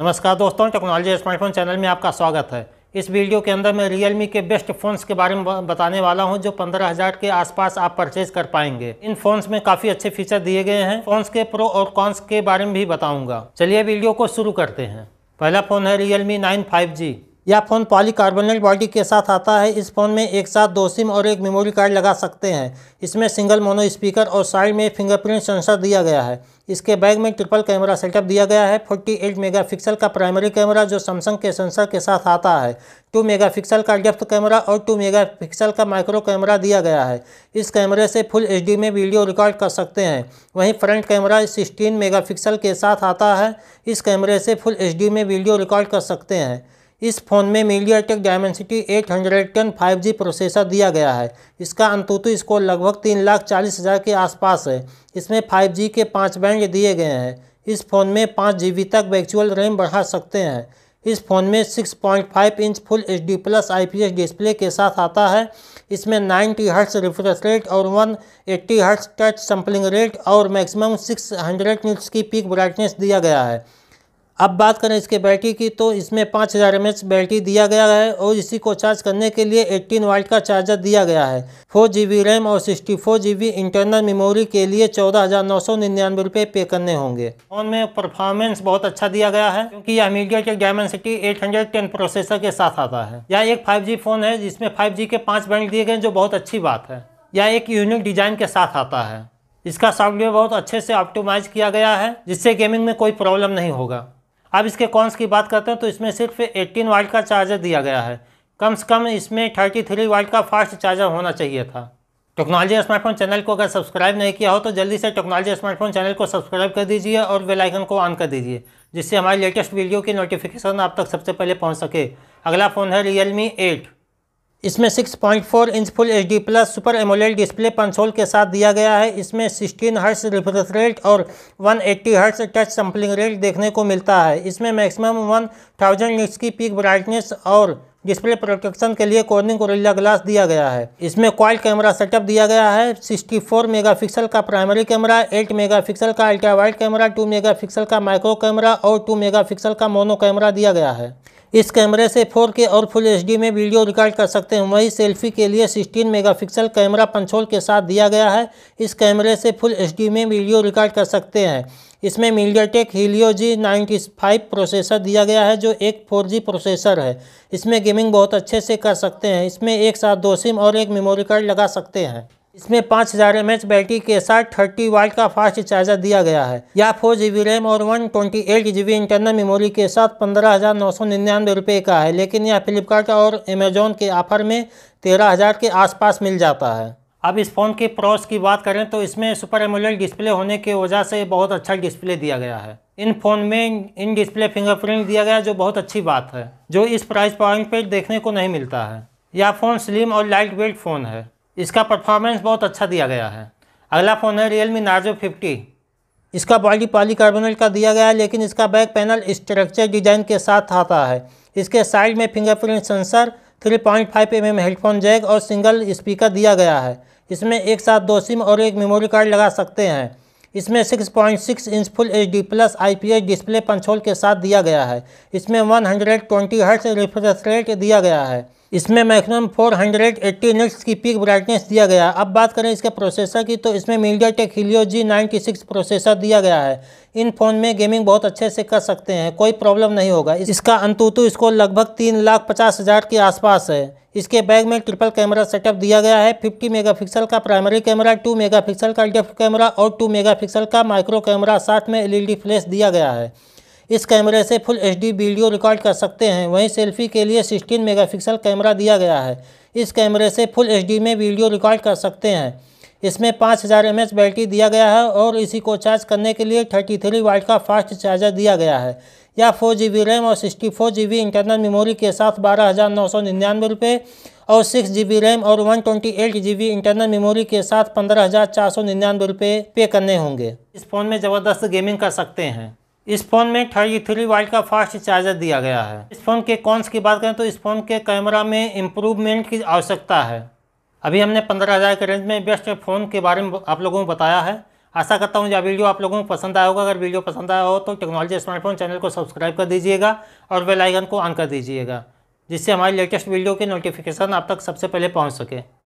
नमस्कार दोस्तों technology smartphone channel में आपका स्वागत है इस वीडियो के अंदर मैं रियलमी के बेस्ट फ़ोन्स के बारे में बताने वाला हूं जो 15,000 के आसपास आप परचेज कर पाएंगे इन फोन्स में काफ़ी अच्छे फीचर दिए गए हैं फोन्स के प्रो और कॉन्स के बारे में भी बताऊंगा चलिए वीडियो को शुरू करते हैं पहला फ़ोन है Realme nine five G यह फ़ोन पॉलीकार्बोनेट बॉडी के साथ आता है इस फ़ोन में एक साथ दो सिम और एक मेमोरी कार्ड लगा सकते हैं इसमें सिंगल मोनो स्पीकर और साइड में फिंगरप्रिंट सेंसर दिया गया है इसके बैग में ट्रिपल कैमरा सेटअप दिया गया है 48 फिक्सल का प्राइमरी कैमरा जो सैमसंग के सेंसर के साथ आता है 2 फिक्सल का डेफ्थ कैमरा और 2 मेगापिक्सल का माइक्रो कैमरा दिया गया है इस कैमरे से फुल एच में वीडियो रिकॉर्ड कर सकते हैं वहीं फ्रंट कैमरा सिक्सटीन मेगा के साथ आता है इस कैमरे से फुल एच में वीडियो रिकॉर्ड कर सकते हैं इस फ़ोन में मीडियाटेक डायमेंसिटी 810 जी प्रोसेसर दिया गया है इसका अंतुतु स्कोर लगभग तीन लाख चालीस हज़ार के आसपास है इसमें 5G के पाँच बैंड दिए गए हैं इस फ़ोन में पाँच जी तक वर्चुअल रैम बढ़ा सकते हैं इस फ़ोन में 6.5 inch full H D plus I display के साथ आता है इसमें 90 हर्ट्स रिफ्रेश रेट और 180 हर्ट्स टच सैम्पलिंग रेट और मैक्सिमम 600 हंड्रेड की पीक ब्राइटनेस दिया गया है अब बात करें इसके बैटरी की तो इसमें पाँच हज़ार एम एच बैटरी दिया गया है और इसी को चार्ज करने के लिए 18 वाल्ट का चार्जर दिया गया है फोर जी बी रैम और sixty four G B internal memory के लिए चौदह हज़ार नौ सौ निन्यानवे रुपये पे करने होंगे फ़ोन में परफॉर्मेंस बहुत अच्छा दिया गया है क्योंकि यह MediaTek Dimensity eight hundred ten processor के साथ आता है यह एक फाइव जी फ़ोन है जिसमें फाइव जी के पाँच बैंड दिए गए जो बहुत अच्छी बात है यह एक यूनिक डिज़ाइन के साथ आता है इसका सॉफ्टवेयर बहुत अच्छे से ऑप्टोमाइज़ किया गया है जिससे गेमिंग में कोई प्रॉब्लम नहीं होगा अब इसके कॉन्स की बात करते हैं तो इसमें सिर्फ 18 वाल्ट का चार्जर दिया गया है कम से कम इसमें 33 वाल्ट का फास्ट चार्जर होना चाहिए था टेक्नोलॉजी स्मार्टफोन चैनल को अगर सब्सक्राइब नहीं किया हो तो जल्दी से टेक्नोलॉजी स्मार्टफोन चैनल को सब्सक्राइब कर दीजिए और बेल आइकन को ऑन कर दीजिए जिससे हमारी लेटेस्ट वीडियो की नोटिफिकेशन आप तक सबसे पहले पहुँच सके अगला फ़ोन है रियल मी एट इसमें 6.4 inch full D plus super AMOLED display पंसोल के साथ दिया गया है इसमें 16 हर्ट्स रिफ्रेश रेट और 180 eighty hertz touch sampling rate देखने को मिलता है इसमें मैक्सिमम 1000 थाउजेंड निट्स की पीक ब्राइटनेस और डिस्प्ले प्रोटेक्शन के लिए कॉर्निंग गोरिल्ला ग्लास दिया गया है इसमें क्वाल कैमरा सेटअप दिया गया है 64 मेगापिक्सल का प्राइमरी कैमरा 8 मेगापिक्सल का अल्ट्रा वाइट कैमरा 2 मेगापिक्सल का माइक्रो कैमरा और 2 मेगापिक्सल का मोनो कैमरा दिया गया है इस कैमरे से 4K और फुल एच में वीडियो रिकॉर्ड कर सकते हैं वहीं सेल्फी के लिए 16 मेगापिक्सल कैमरा पंचोल के साथ दिया गया है इस कैमरे से फुल एच में वीडियो रिकॉर्ड कर सकते हैं इसमें MediaTek Helio G ninety five processor दिया गया है जो एक फोर जी प्रोसेसर है इसमें गेमिंग बहुत अच्छे से कर सकते हैं इसमें एक साथ दो सिम और एक मेमोरी कार्ड लगा सकते हैं इसमें पाँच हज़ार एम एच बैटरी के साथ थर्टी वाट का फास्ट चार्जर दिया गया है यह फोर जी बी रैम और one twenty eight G B internal memory के साथ पंद्रह हज़ार नौ सौ निन्यानवे रुपये का है लेकिन यह फ्लिपकार्ट और अमेजोन के ऑफर में तेरह हज़ार के आसपास मिल जाता है अब इस फ़ोन के प्रोस की बात करें तो इसमें सुपर एमोलेड डिस्प्ले होने की वजह से बहुत अच्छा डिस्प्ले दिया गया है इन फ़ोन में इन डिस्प्ले फिंगरप्रिंट दिया गया जो बहुत अच्छी बात है जो इस प्राइस पॉइंट पर देखने को नहीं मिलता है यह फ़ोन स्लिम और लाइट वेट फ़ोन है इसका परफॉर्मेंस बहुत अच्छा दिया गया है अगला फ़ोन है रियल मी नार्जो फिफ्टी इसका बॉडी पॉलीकार्बोनेट का दिया गया है लेकिन इसका बैक पैनल स्ट्रक्चर डिजाइन के साथ आता है इसके साइड में fingerprint sensor 3.5 point mm headphone jack और सिंगल स्पीकर दिया गया है इसमें एक साथ दो सिम और एक मेमोरी कार्ड लगा सकते हैं इसमें 6.6 inch full H D plus I display punch hole के साथ दिया गया है इसमें 120 हर्ट्ज रिफ्रेश रेट दिया गया है इसमें मैक्सिमम 480 हंड्रेड की पीक ब्राइटनेस दिया गया अब बात करें इसके प्रोसेसर की तो इसमें MediaTek Helio G ninety processor दिया गया है इन फ़ोन में गेमिंग बहुत अच्छे से कर सकते हैं कोई प्रॉब्लम नहीं होगा इसका अंतुतु स्कोर लगभग तीन लाख पचास हज़ार के आसपास है इसके बैग में ट्रिपल कैमरा सेटअप दिया गया है फिफ्टी मेगा का प्राइमरी कैमरा टू मेगा का डेफ कैमरा और टू मेगा का माइक्रो कैमरा साथ में एल फ्लैश e दिया गया है इस कैमरे से फुल एचडी वीडियो रिकॉर्ड कर सकते हैं वहीं सेल्फी के लिए 16 मेगापिक्सल कैमरा दिया गया है इस कैमरे से फुल एचडी में वीडियो रिकॉर्ड कर सकते हैं इसमें पाँच हज़ार एम एच बैटरी दिया गया है और इसी को चार्ज करने के लिए थर्टी थ्री वाट का फास्ट चार्जर दिया गया है यह फोर जी बी रैम और sixty four G B internal memory के साथ बारह हज़ार नौ सौ निन्यानवे रुपये और सिक्स जी बी रैम और one twenty eight G B internal memory के साथ पंद्रह हज़ार चार सौ निन्यानवे रुपये पे करने होंगे इस फ़ोन में ज़बरदस्त गेमिंग कर सकते हैं इस फ़ोन में थर्टी थ्री वाइट का फास्ट चार्जर दिया गया है इस फ़ोन के कॉन्स की बात करें तो इस फ़ोन के कैमरा में इम्प्रूवमेंट की आवश्यकता है अभी हमने पंद्रह हज़ार के रेंज में बेस्ट फ़ोन के बारे में आप लोगों को बताया है आशा करता हूँ यह वीडियो आप लोगों को पसंद आया होगा अगर वीडियो पसंद आया हो तो टेक्नोलॉजी स्मार्टफोन चैनल को सब्सक्राइब कर दीजिएगा और बेलाइकन को ऑन कर दीजिएगा जिससे हमारी लेटेस्ट वीडियो के नोटिफिकेशन आप तक सबसे पहले पहुँच सके